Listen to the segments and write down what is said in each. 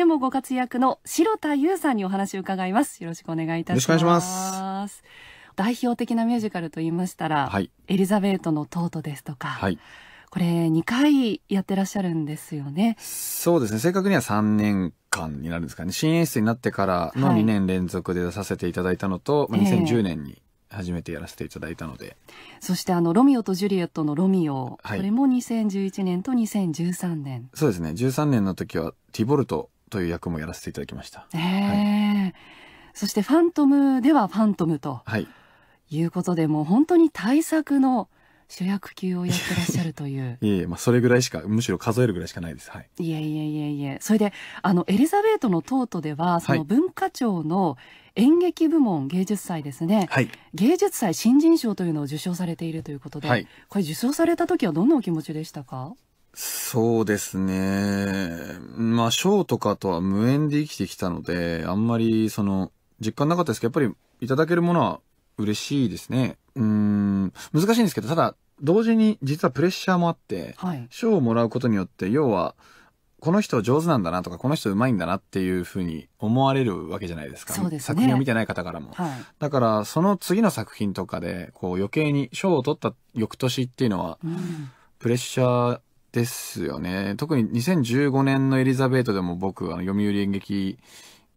でもご活躍の白田優さんにお話を伺います。よろしくお願いいたします。ます代表的なミュージカルと言いましたら、はい、エリザベートのトートですとか、はい、これ2回やってらっしゃるんですよね。そうですね。正確には3年間になるんですかね。新演出になってからの2年連続で出させていただいたのと、はい、まあ、2010年に、えー初めてやらせていただいたのでそしてあの「ロミオとジュリエット」の「ロミオ」はい、これも2011年と2013年そうですね13年の時はティボルトという役もやらせていただきました。えー、はい、そして「ファントム」では「ファントムと」はい、いうことでもう本当に大作の主役級をやってらっしゃるという いえいえ、まあ、それぐらいしかむしろ数えるぐらいしかないです、はい、いえいえいえいえそれであのエリザベートの塔とではその文化庁の演劇部門芸術祭ですね、はい、芸術祭新人賞というのを受賞されているということで、はい、これ受賞された時はどんなお気持ちでしたかそうですね。まあ、ショーとかとは無縁で生きてきたので、あんまり、その、実感なかったですけど、やっぱりいただけるものは嬉しいですね。うん、難しいんですけど、ただ、同時に実はプレッシャーもあって、はい、賞をもらうことによって、要は、この人上手なんだなとか、この人上手いんだなっていうふうに思われるわけじゃないですか。すね、作品を見てない方からも。はい、だから、その次の作品とかで、こう余計に賞を取った翌年っていうのは、うん、プレッシャーですよね。特に2015年のエリザベートでも僕の読売演劇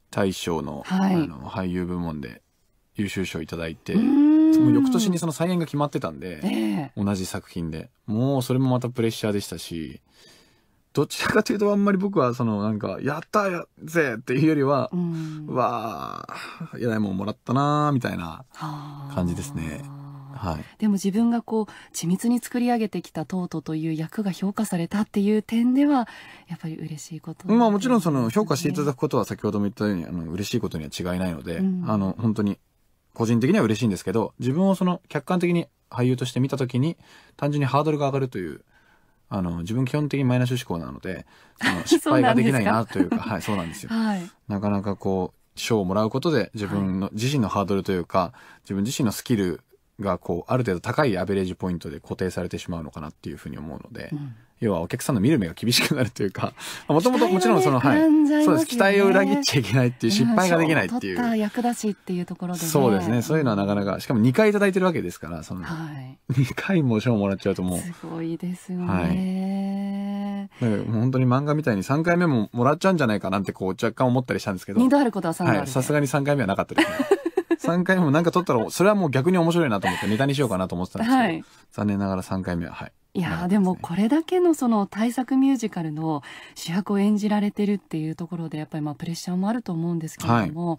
大賞のはい、あの俳優部門で優秀賞いただいて、その翌年にその再演が決まってたんで、えー、同じ作品で。もうそれもまたプレッシャーでしたし、どちらかというとあんまり僕はそのなんか、やったやぜっていうよりは、うん、わあ、やらいもんもらったなみたいな感じですね。はい、でも自分がこう緻密に作り上げてきたトートという役が評価されたっていう点ではやっぱり嬉しいこと、ね、まあもちろんその評価していただくことは先ほども言ったようにあの嬉しいことには違いないので、うん、あの本当に個人的には嬉しいんですけど自分をその客観的に俳優として見た時に単純にハードルが上がるというあの自分基本的にマイナス思考なのでその 失敗ができないなというかはい、そうなんですよ。はい、なかなかこう賞をもらうことで自分の、自身のハードルというか自分自身のスキルがこうある程度高いアベレージポイントで固定されてしまうのかなっていうふうに思うので、うん、要はお客さんの見る目が厳しくなるというかもともともちろんその、ね、はい、ね、そうです期待を裏切っちゃいけないっていう失敗ができないっていう,、役だしっていうところで、ね、そうですねそういうのはなかなかしかも2回頂いてるわけですからその、はい、2回も賞もらっちゃうともうすごいですよね、はい、本当に漫画みたいに3回目ももらっちゃうんじゃないかなってこう若干思ったりしたんですけど2度あることは3度あさすがに3回目はなかったですね3回目もなんか撮ったら、それはもう逆に面白いなと思ってネタにしようかなと思ってたんですけど、はい、残念ながら3回目は、はい。いや、でもこれだけのその大作ミュージカルの主役を演じられてるっていうところで、やっぱりまあプレッシャーもあると思うんですけれども、はい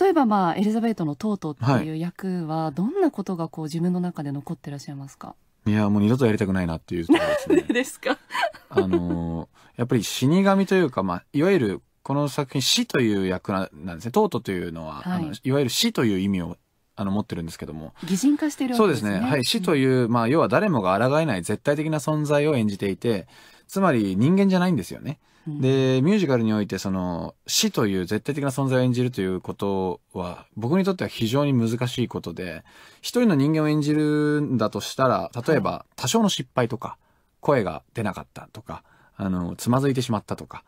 例えば、まあ、エリザベートのトートっていう役は、どんなことがこう自分の中で残ってらっしゃいますか、い、や、もう二度とやりたくないなっていうところですね。ですか あのー、やっぱり死神というか、まあ、いわゆるこの作品死という役なんですね。トートというのは、はい、あのいわゆる死という意味をあの持ってるんですけども。擬人化してるわけですね。そうですね。はい。死という、まあ、要は誰もが抗えない絶対的な存在を演じていて、つまり人間じゃないんですよね。で、ミュージカルにおいて、その、死という絶対的な存在を演じるということは、僕にとっては非常に難しいことで、一人の人間を演じるんだとしたら、例えば、多少の失敗とか、声が出なかったとか、あの、つまずいてしまったとか、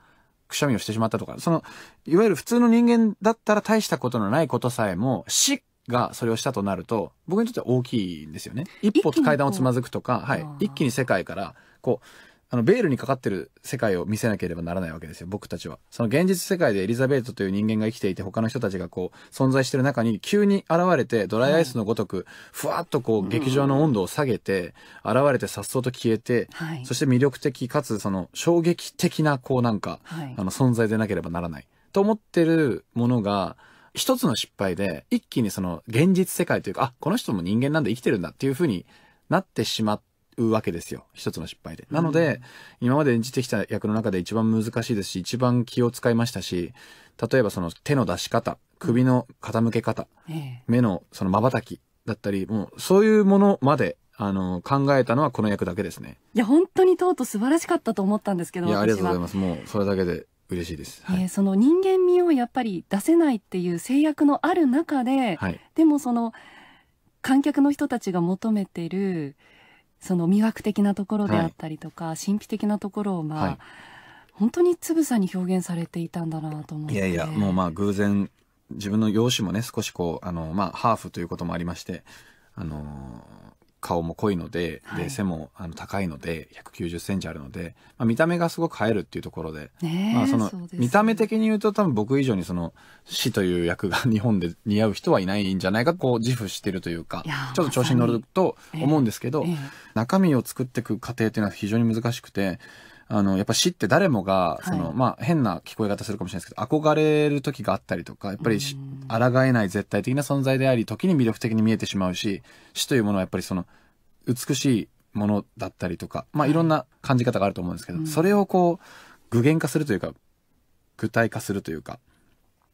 くしゃみをしてしまったとか、その、いわゆる普通の人間だったら大したことのないことさえも、死がそれをしたとなると、僕にとっては大きいんですよね。一歩階段をつまずくとか、はい。一気に世界から、こう、あの、ベールにかかってる世界を見せなければならないわけですよ、僕たちは。その現実世界でエリザベートという人間が生きていて、他の人たちがこう、存在してる中に、急に現れて、ドライアイスのごとく、ふわっとこう、劇場の温度を下げて、現れてさっそうと消えて、そして魅力的かつ、その、衝撃的な、こうなんか、あの、存在でなければならない。と思ってるものが、一つの失敗で、一気にその、現実世界というか、あ、この人も人間なんで生きてるんだっていうふうになってしまっうわけですよ。一つの失敗で。なので、うん、今まで演じてきた役の中で一番難しいですし、一番気を使いましたし、例えばその手の出し方、首の傾け方、うん、目のその瞬きだったり、もうそういうものまで、あの、考えたのはこの役だけですね。いや、本当にとうとう素晴らしかったと思ったんですけど、いや、ありがとうございます。もう、それだけで嬉しいです、はい、えー、その人間味をやっぱり出せないっていう制約のある中で、はい、でもその観客の人たちが求めてるその魅惑的なところであったりとか、はい、神秘的なところをまあ、はい、本当につぶさに表現されていたんだなと思っていやいやもうまあ偶然自分の容姿もね少しこうあの、まあ、ハーフということもありましてあの顔も濃いので、はい、で背もあの高いので190センチあるので、まあ、見た目がすごく映えるっていうところで、まあその、見た目的に言うと多分僕以上にその死という役が日本で似合う人はいないんじゃないかこう自負してるというかちょっと調子に乗ると思うんですけど、まえーえー、中身を作っていく過程っていうのは非常に難しくてあの、やっぱ死って誰もが、その、はい、まあ、変な聞こえ方するかもしれないですけど、憧れる時があったりとか、やっぱり、抗えない絶対的な存在であり、時に魅力的に見えてしまうし、死というものはやっぱりその、美しいものだったりとか、まあ、いろんな感じ方があると思うんですけど、それをこう、具現化するというか、具体化するというか、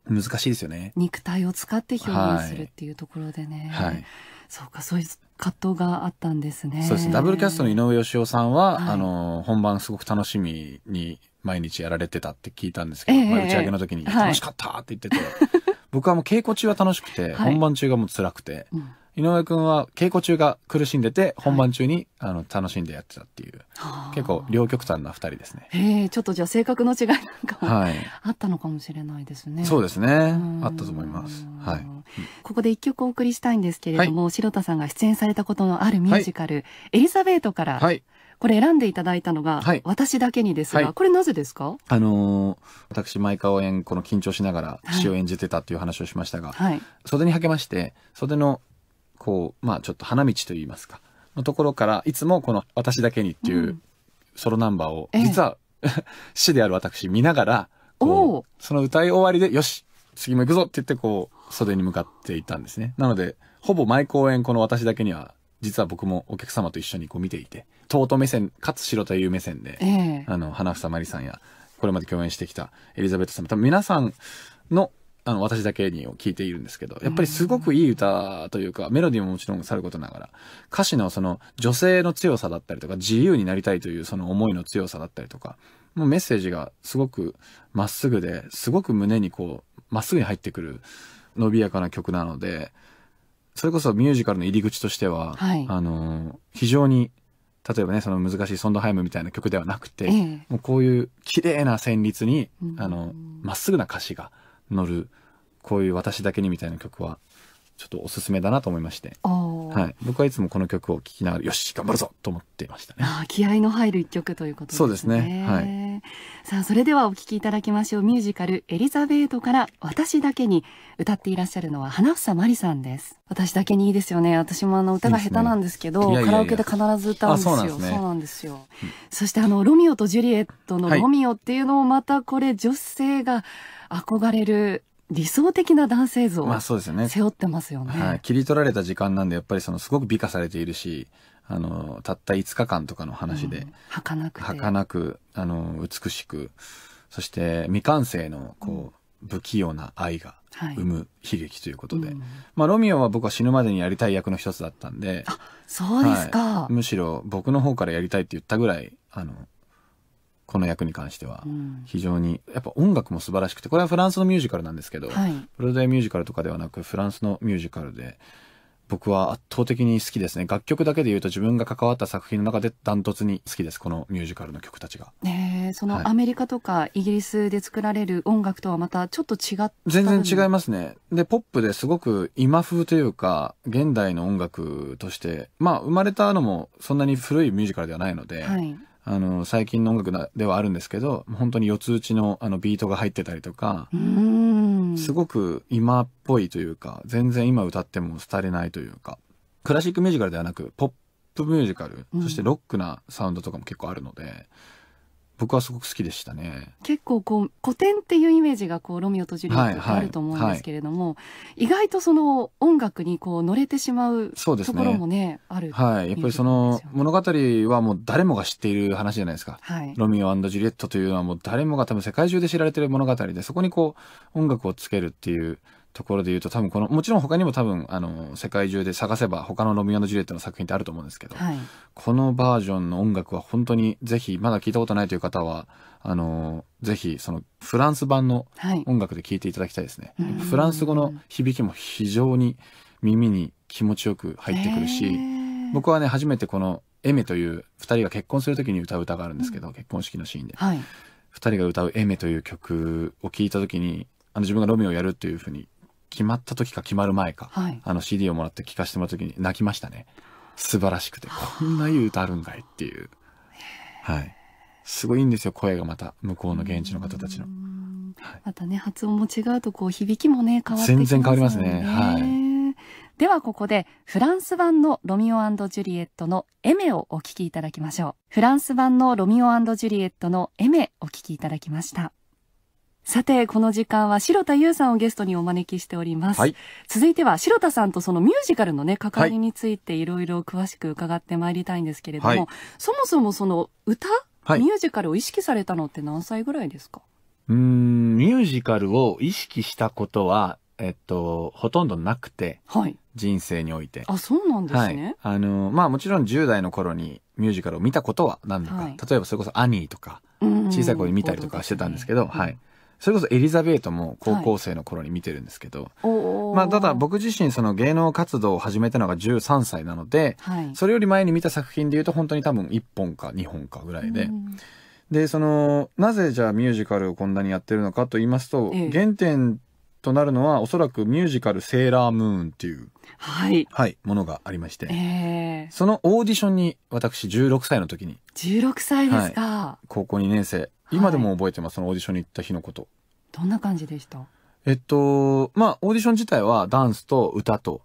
難しいですよね。肉体を使って表現するっていうところでね。はい、はいそうかそういう葛藤があったんですね。そうですね。ダブルキャストの井上芳雄さんは、はい、あの、本番すごく楽しみに毎日やられてたって聞いたんですけど、えー、まあ、打ち上げの時に、楽しかったって言ってて、はい、僕はもう稽古中は楽しくて、はい、本番中がもう辛くて、うん井上くんは稽古中が苦しんでて、本番中に、あの楽しんでやってたっていう、結構両極端な2人ですね。へえ、ちょっとじゃあ性格の違いなんかも、はい、あったのかもしれないですね。そうですね。あったと思います。はい。ここで一曲お送りしたいんですけれども、はい、城田さんが出演されたことのあるミュージカル、エリザベートから、はい、これ選んでいただいたのが、私だけにですが、はい、これなぜですかあのー、私、毎回演、この緊張しながら詩を演じてたっていう話をしましたが、はい、袖にはけまして、袖のこう、まあちょっと花道といいますか、のところから、いつもこの私だけにっていうソロナンバーを、実は、え 師である私見ながら、その歌い終わりで、よし次も行くぞって言ってこう、袖に向かっていたんですね。なので、ほぼ毎公演この私だけには、実は僕もお客様と一緒にこう見ていて、尊目線、かつ白という目線で、あの、花房まりさんや、これまで共演してきたエリザベートさん、多分皆さんのあの、私だけにを聞いているんですけど、やっぱりすごくいい歌というか、メロディーももちろんさることながら、歌詞のその女性の強さだったりとか、自由になりたいというその思いの強さだったりとか、もうメッセージがすごくまっすぐで、すごく胸にこう、まっすぐに入ってくる、伸びやかな曲なので、それこそミュージカルの入り口としては、はい、あの、非常に例えばねその難しいソンドハイムみたいな曲ではなくて、ええ、もうこういう綺麗な旋律に、あのまっすぐな歌詞が乗るこういう私だけにみたいな曲はちょっとおすすめだなと思いまして、はい、僕はいつもこの曲を聴きながらよし頑張るぞと思っていましたねあ気合の入る一曲ということ、ね、そうですね、はい、さあそれではお聴きいただきましょうミュージカル「エリザベート」から「私だけに」歌っていらっしゃるのは花房真理さんです私だけにいいですよね私もあの歌が下手なんですけど、ね、カラオケで必ず歌うんですよそうなんですよ、うん、そしてあの「ロミオとジュリエット」の「ロミオ」っていうのもまたこれ女性が、はい憧れる理想的な男性像を背負ってますよねまあねはい、切り取られた時間なんでやっぱりそのすごく美化されているしあのたった5日間とかの話で、うん、儚く儚くあの美しくそして未完成のこう、うん、不器用な愛が生む悲劇ということで、はいうん、まあ、ロミオは僕は死ぬまでにやりたい役の一つだったんであそうですか、はい、むしろ僕の方からやりたいって言ったぐらいあのこの役に関しては非常に、やっぱ音楽も素晴らしくてこれはフランスのミュージカルなんですけど、はい、ブロードウェイミュージカルとかではなくフランスのミュージカルで僕は圧倒的に好きですね楽曲だけで言うと自分が関わった作品の中でダントツに好きですこのミュージカルの曲たちが、えね、そのアメリカとかイギリスで作られる音楽とはまたちょっと違っ、は全然違いますねでポップですごく今風というか現代の音楽としてまあ生まれたのもそんなに古いミュージカルではないので、はいあの、最近の音楽ではあるんですけど、本当に四つ打ちのあのビートが入ってたりとか、すごく今っぽいというか、全然今歌っても廃れないというか、クラシックミュージカルではなく、ポップミュージカル、そしてロックなサウンドとかも結構あるので、うん僕はすごく好きでしたね。結構こう古典っていうイメージがこうロミオとジュリエットってあると思うんですけれども、はいはい意外とその音楽にこう乗れてしまうところもね、ね、ある、はい、やっぱりその物語はもう誰もが知っている話じゃないですか。はい、ロミオジュリエットというのはもう誰もが多分世界中で知られてる物語で、そこにこう音楽をつけるっていう。ところで言うと多分このもちろん他にも多分あの世界中で探せば他のロミオのジュリエットの作品ってあると思うんですけど、はい、このバージョンの音楽は本当にぜひまだ聞いたことないという方はあのぜひそのフランス版の音楽で聴いていただきたいですね、はい、フランス語の響きも非常に耳に気持ちよく入ってくるし僕はね初めてこの「エメ」という2人が結婚する時に歌う歌があるんですけど、うん、結婚式のシーンで、はい、2人が歌う「エメ」という曲を聴いた時にあの自分がロミオをやるっていうふうに決まった時か決まる前か、はい、あの CD をもらって聴かせてもらった時に泣きましたね。素晴らしくて、こんないい歌あるんかいっていう。はい。すごいんですよ、声がまた、向こうの現地の方たちの。はい、またね、発音も違うと、こう、響きもね、変わってきます、ね、全然変わりますね。はい。では、ここで、フランス版のロミオジュリエットのエメをお聴きいただきましょう。フランス版のロミオジュリエットのエメお聴きいただきました。さて、この時間は白田優さんをゲストにお招きしております。はい、続いては白田さんとそのミュージカルのね、関わりについていろいろ詳しく伺ってまいりたいんですけれども、はい、そもそもその歌、はい、ミュージカルを意識されたのって何歳ぐらいですかうん、ミュージカルを意識したことは、えっと、ほとんどなくて、はい、人生において。あ、そうなんですね。あの、まあもちろん10代の頃にミュージカルを見たことは何度か、例えばそれこそアニーとか、小さい頃に見たりとかしてたんですけど、はい。うんそれこそエリザベートも高校生の頃に見てるんですけど、はい、まあ、ただ僕自身その芸能活動を始めたのが13歳なので、はい、それより前に見た作品でいうと本当に多分1本か2本かぐらいで。でそのなぜじゃあミュージカルをこんなにやってるのかと言いますと、ええ、原点となるのはおそらくミュージカル「セーラームーン」っていう、はい、はい、ものがありまして、えー、そのオーディションに私16歳の時に16歳ですか、はい、高校2年生今でも覚えてます、そのオーディションに行った日のこと。どんな感じでしたえっと、まあ、オーディション自体はダンスと歌と、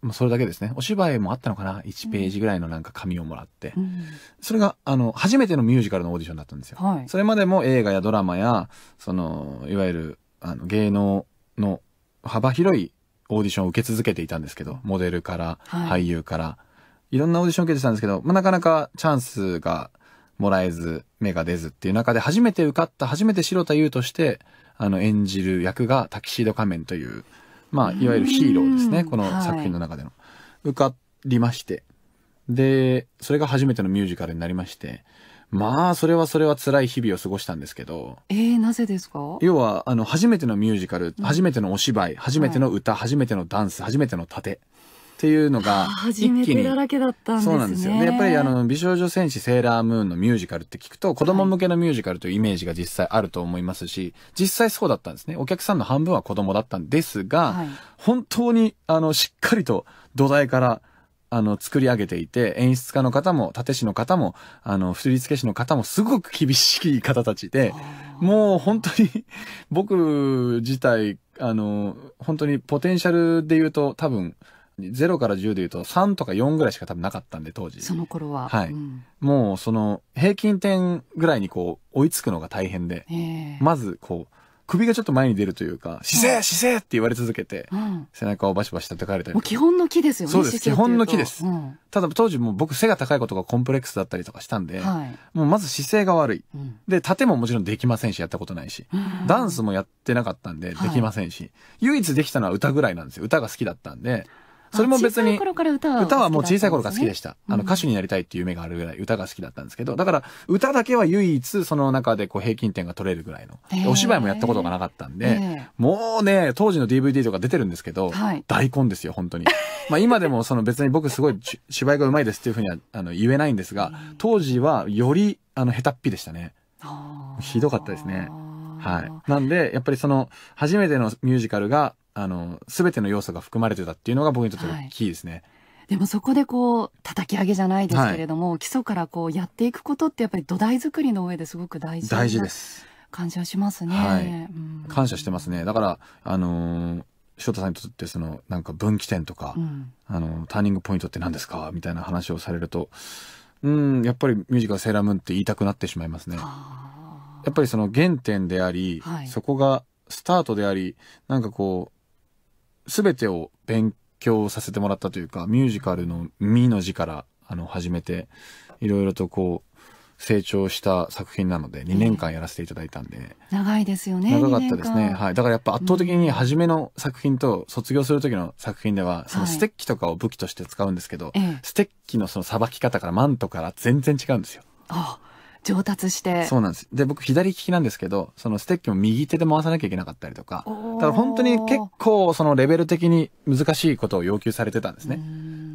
まあ、それだけですね。お芝居もあったのかな ?1 ページぐらいのなんか紙をもらって、うん。それが、あの、初めてのミュージカルのオーディションだったんですよ。はい、それまでも映画やドラマや、その、いわゆる、あの、芸能の幅広いオーディションを受け続けていたんですけど、モデルから、俳優から、はい、いろんなオーディションを受けてたんですけど、まあ、なかなかチャンスがもらえず、芽が出ずっていう中で初めて受かった、初めて白田優として、あの、演じる役がタキシード仮面という、まあ、いわゆるヒーローですね、この作品の中での。はい、受かりまして。で、それが初めてのミュージカルになりまして、まあ、それはそれは辛い日々を過ごしたんですけど。えー、なぜですか要は、あの、初めてのミュージカル、初めてのお芝居、初めての歌、はい、初めてのダンス、初めての盾。っていうのが一気にだらけだったんです、ね、そうなんですよでやっぱりあの美少女戦士セーラームーンのミュージカルって聞くと子供向けのミュージカルというイメージが実際あると思いますし実際そうだったんですねお客さんの半分は子供だったんですが、はい、本当にあのしっかりと土台からあの、作り上げていて、演出家の方も、立師の方も、あの、振付師の方も、すごく厳しい方たちで、もう本当に僕自体、あの、本当にポテンシャルで言うと、多分、0から10で言うと3とか4ぐらいしか多分なかったんで、当時。その頃は。はい。うん、もう、その、平均点ぐらいにこう、追いつくのが大変で、まず、こう、首がちょっと前に出るというか、姿勢姿勢って言われ続けて、うん、背中をバシバシ叩かれたり。もう基本の木ですよね、そうです。基本の木です。うん、ただ当時もう僕背が高いことがコンプレックスだったりとかしたんで、はい、もうまず姿勢が悪い、うん、で、縦ももちろんできませんし、やったことないし。ダンスもやってなかったんで、できませんし、はい、唯一できたのは歌ぐらいなんですよ。歌が好きだったんで。それも別に、歌はもう小さい頃から好きでした。あの歌手になりたいっていう夢があるぐらい歌が好きだったんですけど、だから歌だけは唯一その中でこう平均点が取れるぐらいの、お芝居もやったことがなかったんで、もうね、当時の DVD とか出てるんですけど、大根ですよ、本当に。まあ今でもその別に僕すごい芝居がうまいですっていうふうにはあの言えないんですが、当時はよりあの下手っぴでしたね。ひどかったですね。はい。なんで、やっぱりその、初めてのミュージカルが、あの、すべての要素が含まれてたっていうのが僕にとって大きいですね。はいでもそこでこう叩き上げじゃないですけれども、はい、基礎からこうやっていくことってやっぱり土台作りの上ですごく大事大事です感謝しますね、はいうん、感謝してますねだからあのー、翔太さんにとってそのなんか分岐点とか、うん、あのターニングポイントって何ですかみたいな話をされるとうんやっぱりミュージカル「セーラームーン」って言いたくなってしまいますね。やっぱりその原点であり、はい、そこがスタートでありなんかこう全てを勉強させてもらったというか、ミュージカルのミの字から、あの、始めて、いろいろとこう、成長した作品なので2年間やらせていただいたんで、長いですよね長かったですね、はい、だからやっぱ圧倒的に初めの作品と卒業する時の作品では、そのステッキとかを武器として使うんですけど、はい、ステッキのそのさばき方からマントから全然違うんですよ。あ上達して。そうなんです。で、僕左利きなんですけど、そのステッキも右手で回さなきゃいけなかったりとか、だから本当に結構そのレベル的に難しいことを要求されてたんですね。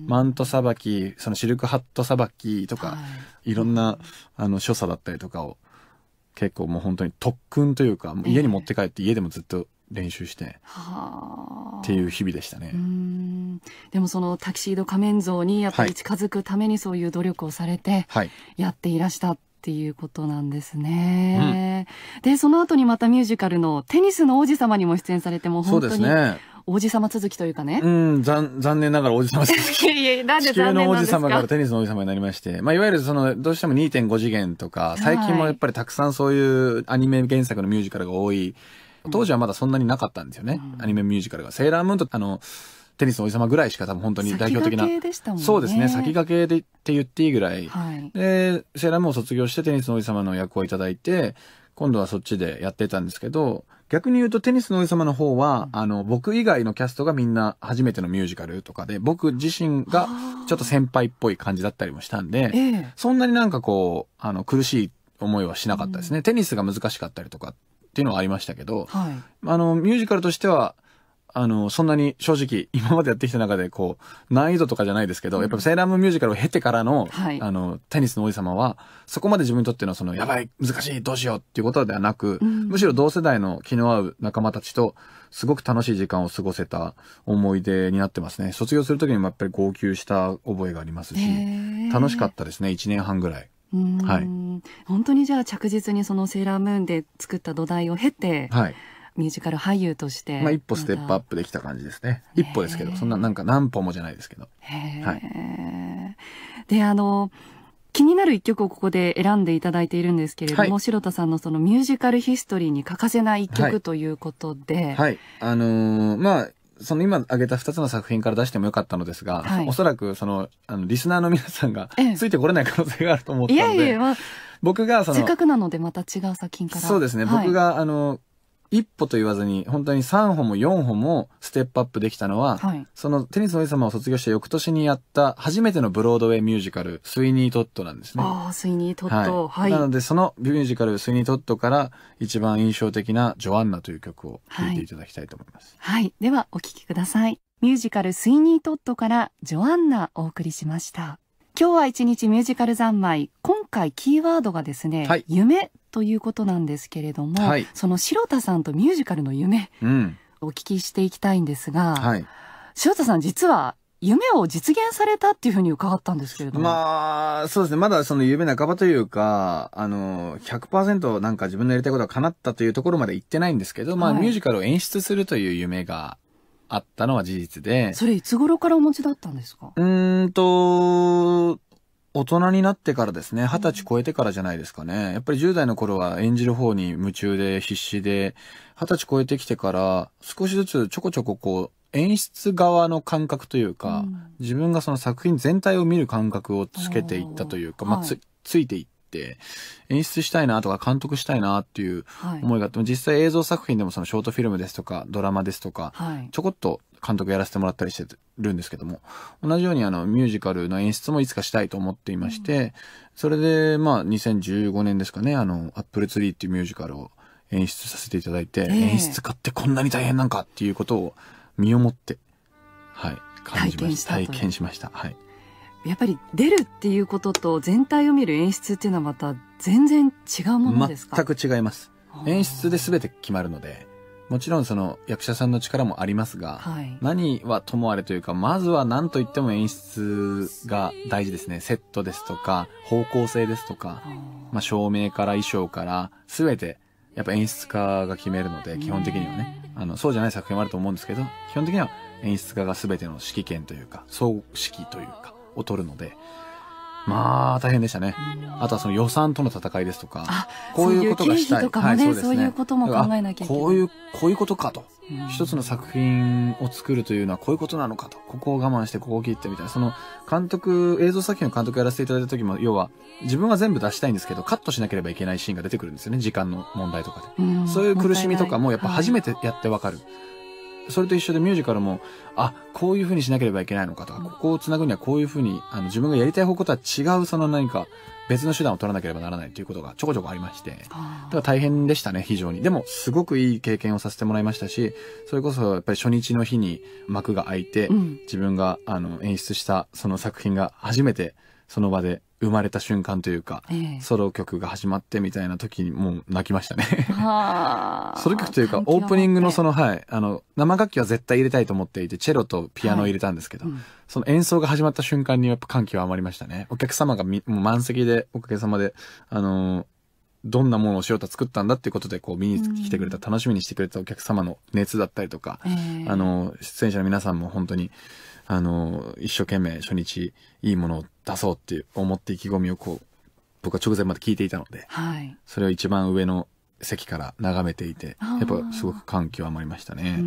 マントさばき、そのシルクハットさばきとか、はい、いろんな、あの、所作だったりとかを、結構もう本当に特訓というか、もう家に持って帰って家でもずっと練習して、っていう日々でしたね。でもそのタキシード仮面像にやっぱり近づくためにそういう努力をされて、やっていらしたっていうことなんですね、うん、でその後にまたミュージカルの「テニスの王子様」にも出演されても本当に王子様続きというかね。うん、残、残念ながら王子様続き。いやいや、なんでなす地球の王子様からテニスの王子様になりまして。まあ、いわゆるその、どうしても2.5次元とか、最近もやっぱりたくさんそういうアニメ原作のミュージカルが多い。当時はまだそんなになかったんですよね。うん、アニメミュージカルが。セーラームーンと、あの、テニスの王様ぐらいしか多分本当に代表的な。ね、そうですね。先駆けでって言っていいぐらい。はい、で、セーラームを卒業してテニスの王様の役をいただいて、今度はそっちでやってたんですけど、逆に言うとテニスの王子様の方は、うん、あの、僕以外のキャストがみんな初めてのミュージカルとかで、僕自身がちょっと先輩っぽい感じだったりもしたんで、えそんなになんかこう、あの、苦しい思いはしなかったですね。うん、テニスが難しかったりとかっていうのはありましたけど、はい、あの、ミュージカルとしては、あの、そんなに正直、今までやってきた中で、こう、難易度とかじゃないですけど、やっぱセーラームーンミュージカルを経てからの、はい、あの、テニスの王子様は、そこまで自分にとってのその、やばい、難しい、どうしようっていうことではなく、うん、むしろ同世代の気の合う仲間たちと、すごく楽しい時間を過ごせた思い出になってますね。卒業するときにもやっぱり号泣した覚えがありますし、楽しかったですね、1年半ぐらい。はい、本当にじゃあ着実にそのセーラームーンで作った土台を経て、はい、ミュージカル俳優として。まあ一歩ステップアップできた感じですね。一歩ですけど、そんななんか何歩もじゃないですけど。はい。で、あの、気になる一曲をここで選んでいただいているんですけれども、はい、城田さんのそのミュージカルヒストリーに欠かせない一曲ということで。はい、はい、あのー、まあ、その今挙げた二つの作品から出してもよかったのですが、はい、おそらくその、あの、リスナーの皆さんがついてこれない可能性があると思ったので、いやいや、まあ、僕がその、せっかくなのでまた違う作品から。そうですね、僕があの、一歩と言わずに、本当に3歩も4歩もステップアップできたのは、はい、そのテニスの王子様を卒業して翌年にやった初めてのブロードウェイミュージカル、スイニー・トットなんですね。ああ、スイニー・トット。はい。なので、そのミュージカル、スイニー・トットから一番印象的なジョアンナという曲を聴いていただきたいと思います。はい、はい、では、お聴きください。ミュージカル、スイニー・トットからジョアンナお送りしました。今日は一日ミュージカル三昧今回キーワードがですね、はい、夢ということなんですけれども、はい、その城田さんとミュージカルの夢、うん、お聞きしていきたいんですが、はい、城田さん実は夢を実現されたっていうふうに伺ったんですけれども。まあ、そうですね。まだその夢半ばというか、あの、100%なんか自分のやりたいことは叶ったというところまで行ってないんですけど、まあ、ミュージカルを演出するという夢があったのは事実で。それいつ頃からお持ちだったんですかうんと、大人になってからですね、二十歳超えてからじゃないですかね。やっぱり10代の頃は演じる方に夢中で必死で、二十歳超えてきてから少しずつちょこちょここう、演出側の感覚というか、うん、自分がその作品全体を見る感覚をつけていったというか、まあ、つ、ついていっ、演出したいなとか監督したいなっていう思いがあって、はい、実際映像作品でもそのショートフィルムですとか、ドラマですとか、はい、ちょこっと監督やらせてもらったりしてるんですけども、同じようにあのミュージカルの演出もいつかしたいと思っていまして、うん、それでまあ2015年ですかね、あの、アップルツリーっていうミュージカルを演出させていただいて、えー、演出家ってこんなに大変なんかっていうことを身をもって、はい、感じました。体験しました。はい。やっぱり出るっていうことと全体を見る演出っていうのはまた全然違うものですか全く違います。演出で全て決まるので、もちろんその役者さんの力もありますが、はい、何はともあれというか、まずは何と言っても演出が大事ですね。セットですとか、方向性ですとか、まあ、照明から衣装から、全てやっぱ演出家が決めるので、基本的にはね。あの、そうじゃない作品もあると思うんですけど、基本的には演出家が全ての指揮権というか、総指揮というか、を取るので、まあ、大変でしたね。あとはその予算との戦いですとか、こういうことがしたい。そういう経費とかもね、はい、そう、いうことも考えなきゃいけない。こういう、こういうことかと。一つの作品を作るというのはこういうことなのかと。ここを我慢して、ここを切ってみたいな。その、監督、映像作品の監督やらせていただいた時も、要は、自分は全部出したいんですけど、カットしなければいけないシーンが出てくるんですよね。時間の問題とかで。うそういう苦しみとかも、やっぱ初めてやってわかる。はいそれと一緒でミュージカルも、あ、こういう風にしなければいけないのかとか、ここを繋ぐにはこういう風に、あの、自分がやりたい方向とは違う、その何か、別の手段を取らなければならないということがちょこちょこありまして、だから大変でしたね、非常に。でも、すごくいい経験をさせてもらいましたし、それこそやっぱり初日の日に幕が開いて、うん、自分があの演出したその作品が初めて、その場で生まれた瞬間というか、えソロ曲が始まってみたいな時にもう泣きましたねソロ曲というかオープニングのそのはいあの生楽器は絶対入れたいと思っていてチェロとピアノを入れたんですけど、はいうん、その演奏が始まった瞬間にやっぱ歓喜は余りましたねお客様がみもう満席でおかげさまであのーどんなものを塩田作ったんだっていうことで、こう見に来てくれた、楽しみにしてくれたお客様の熱だったりとか、あの、出演者の皆さんも本当に、あの、一生懸命初日いいものを出そうって思って意気込みをこう、僕は直前まで聞いていたので、はい、それを一番上の席から眺めていてやっぱすごく感極まりましたね、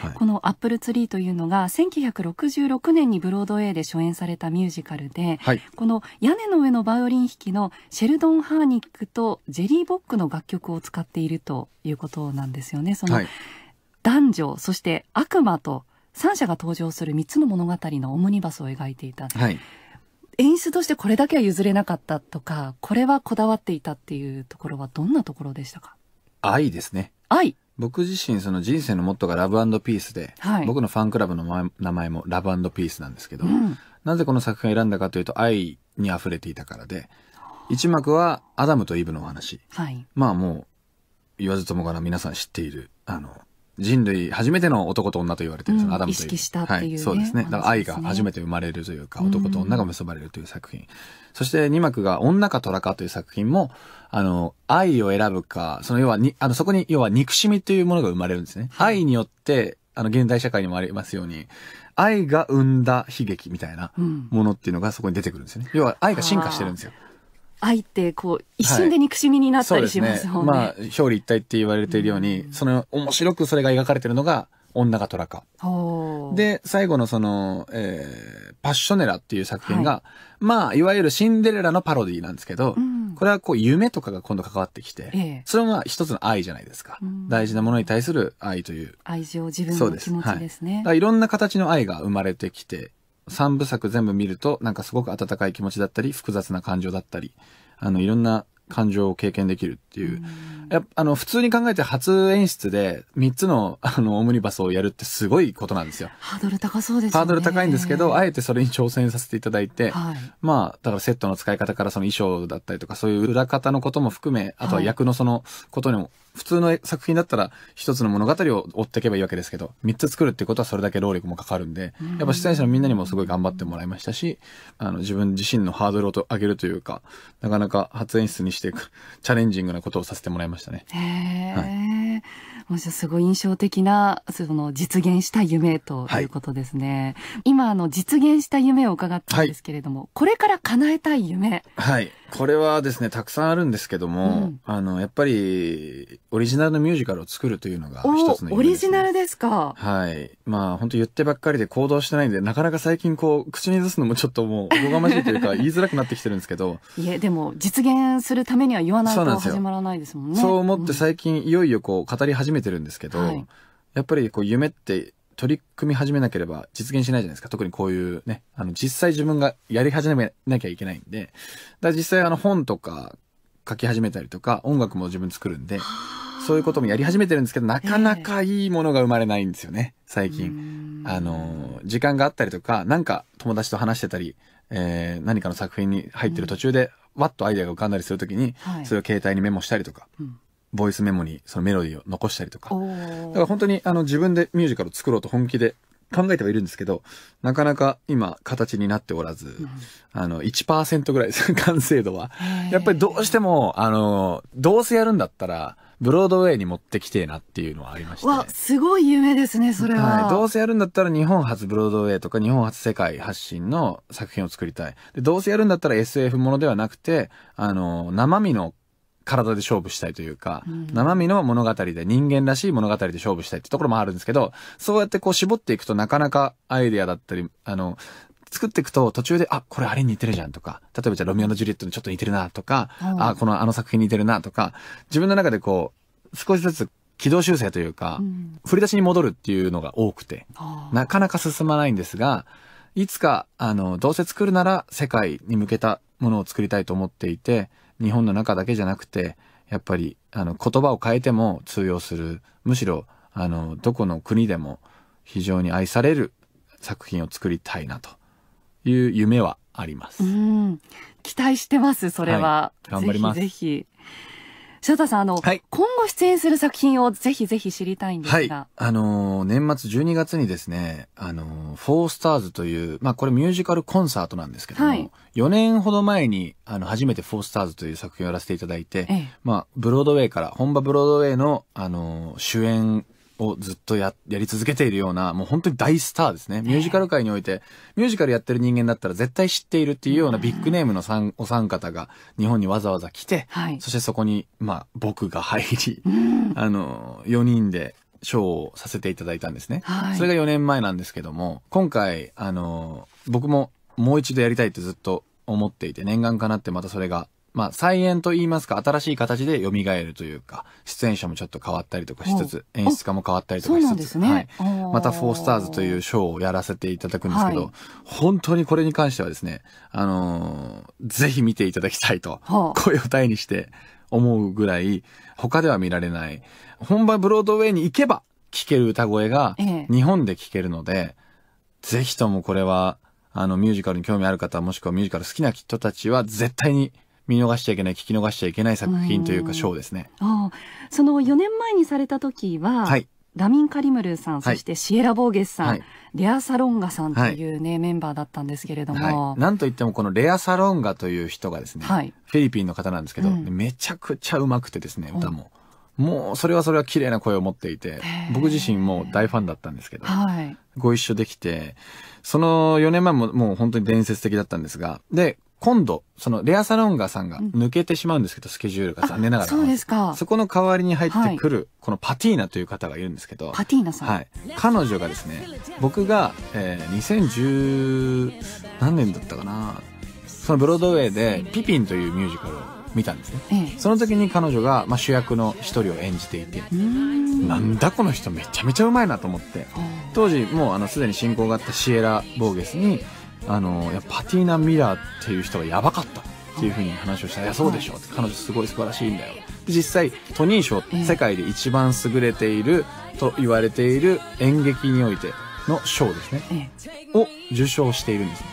はい、この「アップルツリー」というのが1966年にブロードウェイで初演されたミュージカルで、はい、この「屋根の上のバイオリン弾き」のシェルドン・ハーニックとジェリー・ボックの楽曲を使っているということなんですよね。その、はい、男女そして悪魔と三者が登場する3つの物語のオムニバスを描いていた、はい、演出としてこれだけは譲れなかったとか、これはこだわっていたっていうところはどんなところでしたか愛ですね。愛僕自身その人生のモットーがラブピースで、はい、僕のファンクラブの名前もラブピースなんですけど、うん、なぜこの作品を選んだかというと愛に溢れていたからで、一幕はアダムとイブのお話。はい、まあもう言わずともがな皆さん知っている、あの、人類初めての男と女と言われてる、そのアダムという。意識したっていう、ね、はい。そうですね。だから愛が初めて生まれるというか、男と女が結ばれるという作品。そして2幕が女か虎かという作品も、あの、愛を選ぶか、その要はに、あの、そこに要は憎しみというものが生まれるんですね。はい、愛によって、あの、現代社会にもありますように、愛が生んだ悲劇みたいなものっていうのがそこに出てくるんですよね。要は愛が進化してるんですよ。愛ってこう一瞬で憎しみになったりしますもんね。はい、ねまあ表裏一体って言われているように、うん、その面白くそれが描かれているのが女が虎か。で、最後のその、えー、パッショネラっていう作品が、はい、まあ、いわゆるシンデレラのパロディなんですけど、うん、これはこう夢とかが今度関わってきて、ええ、それは一つの愛じゃないですか、うん、大事なものに対する愛という。愛情、自分の気持ちですね。そうですはい、いろんな形の愛が生まれてきて3部作全部見ると、なんかすごく温かい気持ちだったり、複雑な感情だったり、あの、いろんな感情を経験できるっていう。やあの、普通に考えて初演出で3つの、あの、オムニバスをやるってすごいことなんですよ。ハードル高そうですね。ハードル高いんですけど、あえてそれに挑戦させていただいて、はい、まあ、だからセットの使い方からその衣装だったりとか、そういう裏方のことも含め、あとは役のそのことにも、はい普通の作品だったら一つの物語を追っていけばいいわけですけど、3つ作るってことはそれだけ労力もかかるんで、やっぱ出演者のみんなにもすごい頑張ってもらいましたし、あの、自分自身のハードルを上げるというか、なかなか発演出にしていく、チャレンジングなことをさせてもらいましたね。へー。はいもしすごい印象的なその実現した夢ということですね。はい、今あの実現した夢を伺ったんですけれども、はい、これから叶えたい夢。はい。これはですね、たくさんあるんですけども、うん、あの、やっぱり、オリジナルのミュージカルを作るというのが一つの夢です、ね、オリジナルですか。はい。まあ、本当言ってばっかりで行動してないんで、なかなか最近こう、口に出すのもちょっともう、おこがましいというか、言いづらくなってきてるんですけど。いえ、でも、実現するためには言わないと始まらないですもんね。そう思って最近、いよいよこう、語り始めめてるんですけど、はい、やっぱりこう夢って取り組み始めなければ実現しないじゃないですか。特にこういうね、あの実際自分がやり始めなきゃいけないんで、だ実際あの本とか書き始めたりとか、音楽も自分作るんで、そういうこともやり始めてるんですけど、なかなかいいものが生まれないんですよね、最近。あの、時間があったりとか、なんか友達と話してたり、えー、何かの作品に入ってる途中で、わっとアイデアが浮かんだりするときに、はい、それを携帯にメモしたりとか、うボイスメモにそのメロディーを残したりとか。だから本当にあの自分でミュージカルを作ろうと本気で考えてはいるんですけど、なかなか今形になっておらず、うん、あの1%ぐらいです、完成度は。やっぱりどうしても、あの、どうせやるんだったら、ブロードウェイに持ってきてえなっていうのはありました、わ、すごい夢ですね、それは、はい、どうせやるんだったら日本初ブロードウェイとか日本初世界発信の作品を作りたい。どうせやるんだったら SF ものではなくて、あの、生身の体で勝負したいというか、うん、生身の物語で人間らしい物語で勝負したいってところもあるんですけど、そうやってこう絞っていくとなかなかアイデアだったり、あの、作っていくと途中で、あ、これあれ似てるじゃんとか、例えばじゃあロミオのジュリエットにちょっと似てるなとか、うん、あ、このあの作品似てるなとか、自分の中でこう、少しずつ軌道修正というか、うん、振り出しに戻るっていうのが多くて、なかなか進まないんですが、いつか、あの、どうせ作るなら世界に向けたものを作りたいと思っていて、日本の中だけじゃなくてやっぱりあの言葉を変えても通用するむしろあのどこの国でも非常に愛される作品を作りたいなという夢はあります。期待してますそれは、はい、頑張りますぜひぜひ翔太さん、あの、はい、今後出演する作品をぜひぜひ知りたいんですが。はい、あのー、年末12月にですね、あのー、フォースターズという、まあこれミュージカルコンサートなんですけども、はい、4年ほど前に、あの、初めてフォースターズという作品をやらせていただいて、ええ、まあ、ブロードウェイから、本場ブロードウェイの、あのー、主演をずっとや、やり続けているような、もう本当に大スターですね。ミュージカル界において、ミュージカルやってる人間だったら絶対知っているっていうようなビッグネームのさんお三方が日本にわざわざ来て、はい、そしてそこに、まあ、僕が入り、あの、4人でショーをさせていただいたんですね。はい、それが4年前なんですけども、今回、あの、僕ももう一度やりたいってずっと思っていて、念願かなってまたそれがまあ、再演と言いますか、新しい形で蘇るというか、出演者もちょっと変わったりとかしつつ、演出家も変わったりとかしつつ、ねはい、また、フォースターズというショーをやらせていただくんですけど、はい、本当にこれに関してはですね、あのー、ぜひ見ていただきたいと、声を大にして思うぐらい、他では見られない、本場ブロードウェイに行けば聴ける歌声が、日本で聴けるので、ええ、ぜひともこれは、あの、ミュージカルに興味ある方、もしくはミュージカル好きな人たちは、絶対に見逃しちゃいけない聞き逃しちゃいけない作品というか賞ですね。あその4年前にされた時は、はい、ラミン・カリムルさん、そしてシエラ・ボーゲスさん、はい、レア・サロンガさんというね、はい、メンバーだったんですけれども、はい、なんといってもこのレア・サロンガという人がですね、はい、フィリピンの方なんですけど、うん、めちゃくちゃうまくてですね、歌も。もうそれはそれは綺麗な声を持っていて、僕自身も大ファンだったんですけど、ご一緒できて、その4年前ももう本当に伝説的だったんですが、で、今度、そのレアサロンガさんが抜けてしまうんですけど、うん、スケジュールが残念ながら。そうですか。そこの代わりに入ってくる、このパティーナという方がいるんですけど。パティーナさんはい。彼女がですね、僕が、えー、2010何年だったかな。そのブロードウェイで、ピピンというミュージカルを見たんですね。ええ、その時に彼女が、まあ、主役の一人を演じていて、なんだこの人めちゃめちゃうまいなと思って、当時もうあのすでに親交があったシエラ・ボーゲスに、あのいやパティーナ・ミラーっていう人がやばかったっていうふうに話をしたら「いやそうでしょ」って彼女すごい素晴らしいんだよで実際トニー賞、えー、世界で一番優れていると言われている演劇においての賞ですね、えー、を受賞しているんです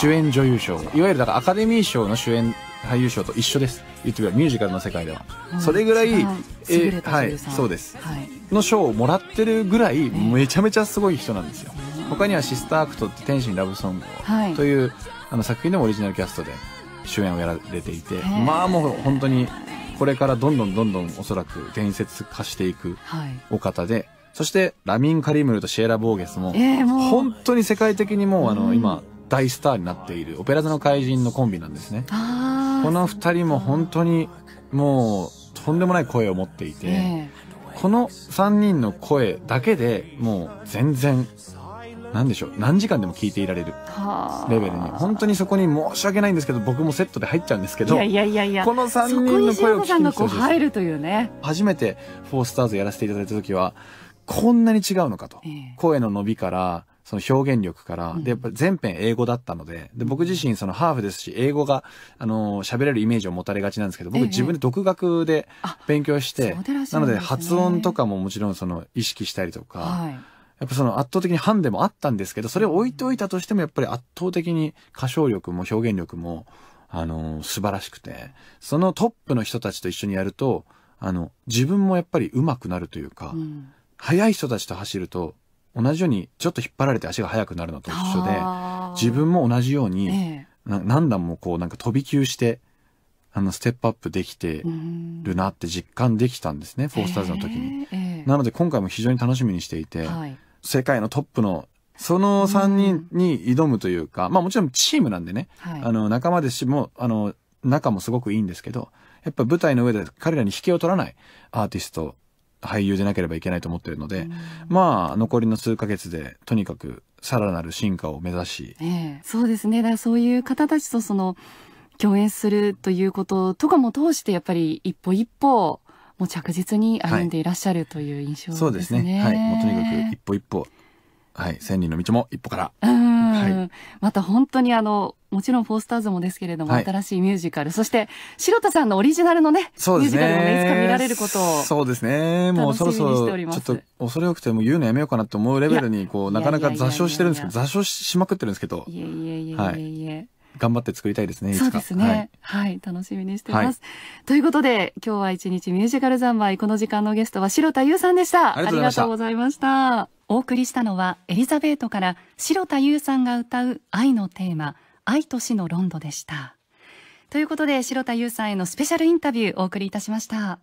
主演女優賞いわゆるだからアカデミー賞の主演俳優賞と一緒です言ってみればミュージカルの世界では、それぐらい、えはいそうです、はい、の賞をもらってるぐらい、めちゃめちゃすごい人なんですよ他には「シスターアクト」って「天使にラブソングを」という、あの作品でもオリジナルキャストで主演をやられていてまあもう本当にこれからどんどんどんどんおそらく伝説化していくお方で、そしてラミン・カリムルとシエラ・ボーゲスも,、本当に世界的にもうあの今大スターになっているオペラ座の怪人のコンビなんですねこの2人も本当にもうとんでもない声を持っていて、この3人の声だけでもう全然なんでしょう、何時間でも聞いていられるレベルに、本当にそこに申し訳ないんですけど、僕もセットで入っちゃうんですけど、いやいやいやこの3人の声を聞入るというね。初めてフォースターズやらせていただいた時は、こんなに違うのかと。え声の伸びから、その表現力から、で、やっぱ全編英語だったので、で、僕自身そのハーフですし、英語が、あの、喋れるイメージを持たれがちなんですけど、僕自分で独学で勉強して、なので発音とかももちろんその意識したりとか、やっぱその圧倒的にハンデもあったんですけど、それを置いておいたとしてもやっぱり圧倒的に歌唱力も表現力も、あのー、素晴らしくて、そのトップの人たちと一緒にやると、あの、自分もやっぱり上手くなるというか、うん、速い人たちと走ると、同じようにちょっと引っ張られて足が速くなるのと一緒で、自分も同じように、ええ、何段もこうなんか飛び級して、あの、ステップアップできてるなって実感できたんですね、フォースターズの時に。ええなので今回も非常に楽しみにしていて、はい、世界のトップのその3人に挑むというか、うん、まあもちろんチームなんでね、はい、あの仲間ですしも、あの、仲もすごくいいんですけど、やっぱ舞台の上で彼らに引けを取らないアーティスト、俳優でなければいけないと思ってるので、うん、まあ残りの数ヶ月でとにかくさらなる進化を目指し、ええ、そうですねだからそういう方たちとその共演するということとかも通してやっぱり一歩一歩もう着実に歩んでいらっしゃるという印象ですね。はい、そうですね。はい。もうとにかく一歩一歩、はい、千里の道も一歩から。うん。はい、また本当にあの、もちろんフォースターズもですけれども、はい、新しいミュージカル、そして、白田さんのオリジナルのね、そうですねミュージカルもね、いつか見られることを。そうですね。もうそろそろ、ちょっと恐れ多くてもう言うのやめようかなと思うレベルに、こう、なかなか座礁してるんですけど、座礁しまくってるんですけど。いえいえいえいえいえ。はい頑張って作りたいですねそうですね、はい、はい、楽しみにしてます、はい、ということで今日は一日ミュージカル三昧この時間のゲストは白田優さんでしたありがとうございましたお送りしたのはエリザベートから白田優さんが歌う愛のテーマ愛と死のロンドでしたということで白田優さんへのスペシャルインタビューお送りいたしました